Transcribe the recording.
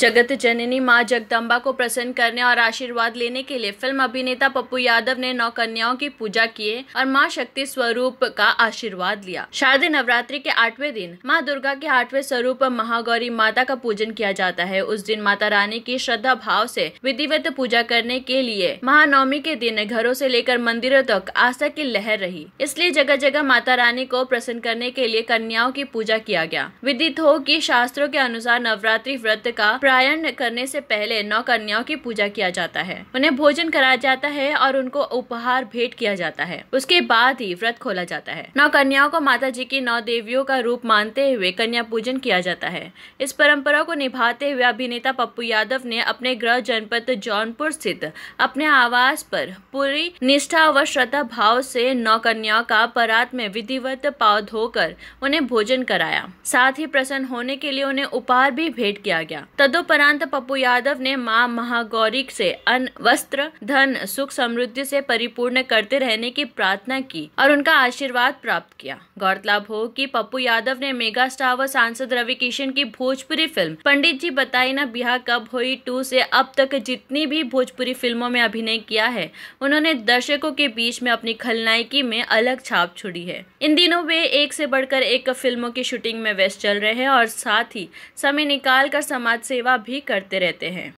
जगत जननी माँ जगदम्बा को प्रसन्न करने और आशीर्वाद लेने के लिए फिल्म अभिनेता पप्पू यादव ने नौ कन्याओं की पूजा किए और माँ शक्ति स्वरूप का आशीर्वाद लिया शारदीय नवरात्रि के आठवें दिन माँ दुर्गा के आठवें स्वरूप महागौरी माता का पूजन किया जाता है उस दिन माता रानी की श्रद्धा भाव से विधिवत पूजा करने के लिए महानवमी के दिन घरों से लेकर मंदिरों तक आस्था की लहर रही इसलिए जगह जगह माता रानी को प्रसन्न करने के लिए कन्याओं की पूजा किया गया विदित हो की शास्त्रों के अनुसार नवरात्रि व्रत का पारायण करने से पहले नौ कन्याओं की पूजा किया जाता है उन्हें भोजन कराया जाता है और उनको उपहार भेंट किया जाता है उसके बाद ही व्रत खोला जाता है नौ कन्याओं को माता जी की नौ देवियों का रूप मानते हुए कन्या पूजन किया जाता है इस परंपरा को निभाते हुए अभिनेता पप्पू यादव ने अपने ग्रह जनपद जौनपुर स्थित अपने आवास पर पूरी निष्ठा व श्रद्धा भाव से नौ कन्याओं का परात में विधिवत पाव धोकर उन्हें भोजन कराया साथ ही प्रसन्न होने के लिए उन्हें उपहार भी भेंट किया गया तद तदुपरांत पप्पू यादव ने माँ महागौरी से अन वस्त्र धन सुख समृद्धि से परिपूर्ण करते रहने की प्रार्थना की और उनका आशीर्वाद प्राप्त किया गौरतलब हो कि पप्पू यादव ने मेगा स्टार व सांसद रवि किशन की भोजपुरी फिल्म पंडित जी बताई ना बिहार कब हुई टू से अब तक जितनी भी भोजपुरी फिल्मों में अभिनय किया है उन्होंने दर्शकों के बीच में अपनी खलनायकी में अलग छाप छोड़ी है इन दिनों वे एक से बढ़कर एक फिल्मों की शूटिंग में व्यस्त चल रहे हैं और साथ ही समय निकाल कर समाज सेवा सेवा भी करते रहते हैं